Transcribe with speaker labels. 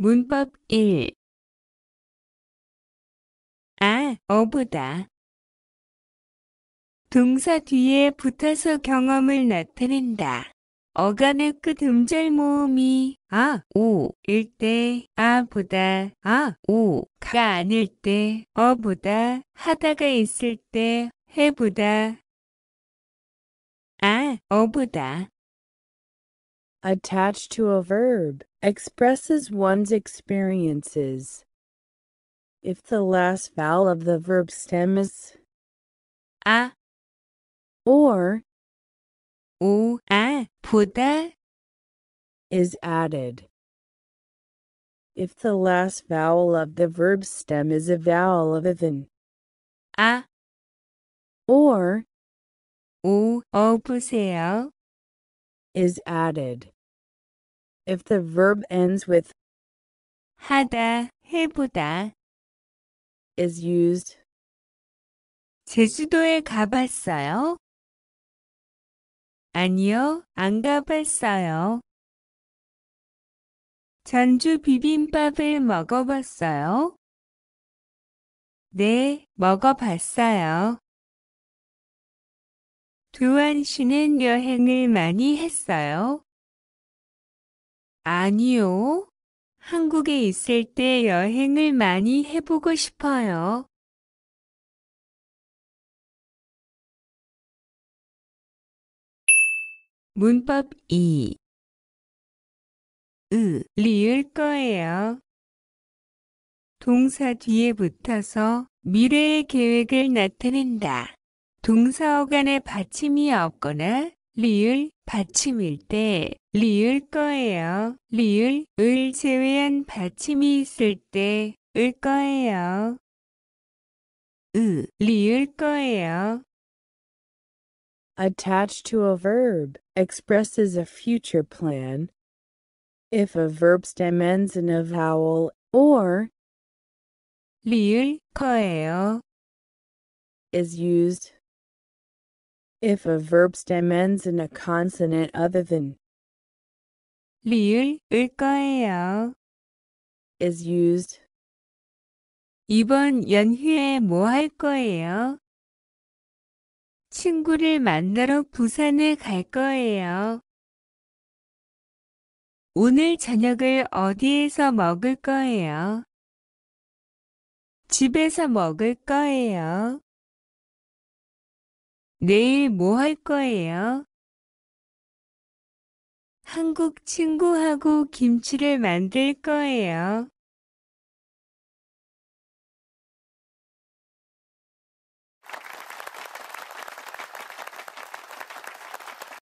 Speaker 1: 문법 1
Speaker 2: 아, 어보다
Speaker 1: 동사 뒤에 붙어서 경험을 나타낸다. 어간의 끝 음절 모음이 아, 오일때 아보다 아, 오가 아, 아닐 때 어보다 하다가 있을 때 해보다 아, 어보다
Speaker 3: attached to a verb, expresses one's experiences. If the last vowel of the verb stem is a or u a 보다 is added. If the last vowel of the verb stem is a vowel other than a or 오, 어 is added if the verb ends with 하다, 해보다
Speaker 2: is used. 제주도에 가봤어요? 아니요, 안 가봤어요. 전주 비빔밥을 먹어봤어요? 네, 먹어봤어요.
Speaker 1: 두한 씨는 여행을 많이 했어요? 아니요. 한국에 있을 때 여행을 많이
Speaker 2: 해보고 싶어요. 문법 2.
Speaker 1: 으, 리을 거예요. 동사 뒤에 붙어서 미래의 계획을 나타낸다. 동사 어간에 받침이 없거나 리을 받침일 때 리을 거예요. 리을, 을 제외한 받침이 있을 때, 을 거예요. 으, 리을 거예요.
Speaker 3: attached to a verb expresses a future plan. If a verb stem ends in a vowel or 리을 거예요 is used if a verb stem ends in a consonant other than
Speaker 2: 리을일 거예요. is used. 이번 연휴에 뭐 할 거예요?
Speaker 1: 친구를 만나러 부산을 갈 거예요. 오늘 저녁을 어디에서 먹을 거예요?
Speaker 2: 집에서 먹을 거예요. 내일 뭐 할 거예요? 한국 친구하고 김치를 만들 거예요.